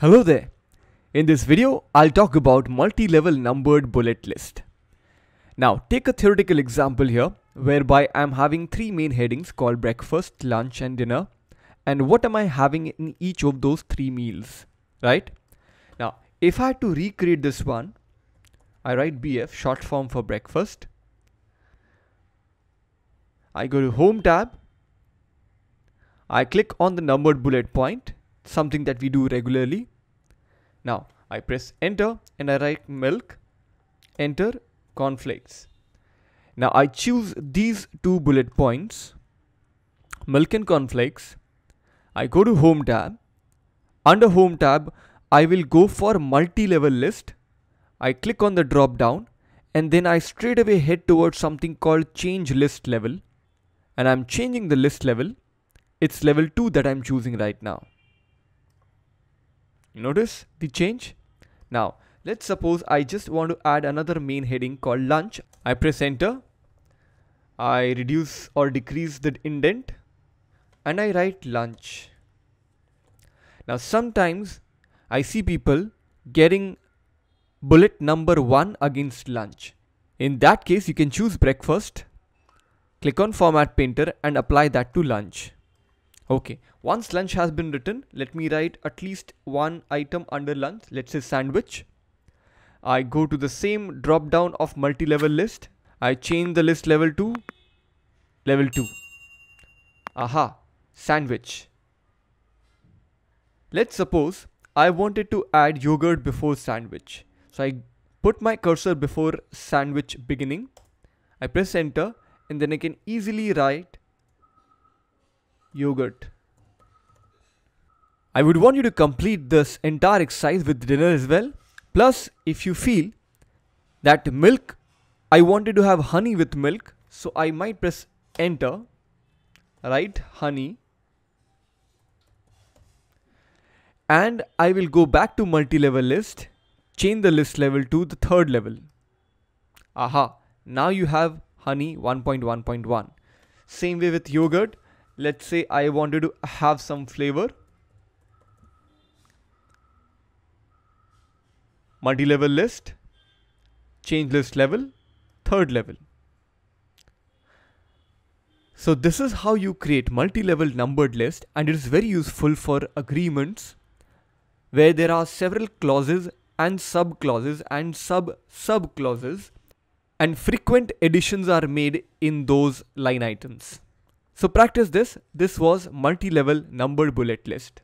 Hello there. In this video, I'll talk about multi-level numbered bullet list. Now, take a theoretical example here, whereby I'm having three main headings called breakfast, lunch, and dinner. And what am I having in each of those three meals, right? Now, if I had to recreate this one, I write BF, short form for breakfast. I go to Home tab. I click on the numbered bullet point something that we do regularly. Now I press enter and I write milk, enter conflicts. Now I choose these two bullet points, milk and conflicts. I go to home tab. Under home tab, I will go for multi-level list. I click on the drop down and then I straight away head towards something called change list level and I'm changing the list level. It's level 2 that I'm choosing right now. You notice the change? Now, let's suppose I just want to add another main heading called lunch. I press enter. I reduce or decrease the indent and I write lunch. Now sometimes I see people getting bullet number 1 against lunch. In that case you can choose breakfast, click on format painter and apply that to lunch. Okay, once lunch has been written, let me write at least one item under lunch, let's say sandwich. I go to the same drop down of multi-level list. I change the list level to level 2. Aha, sandwich. Let's suppose I wanted to add yogurt before sandwich. So I put my cursor before sandwich beginning. I press enter and then I can easily write yogurt. I would want you to complete this entire exercise with dinner as well. Plus, if you feel that milk, I wanted to have honey with milk, so I might press enter, Right, honey, and I will go back to multi-level list, change the list level to the third level. Aha, now you have honey 1.1.1. Same way with yogurt, let's say I wanted to have some flavor multi-level list change list level third level so this is how you create multi-level numbered list and it is very useful for agreements where there are several clauses and sub clauses and sub sub clauses and frequent additions are made in those line items. So practice this. This was multi-level numbered bullet list.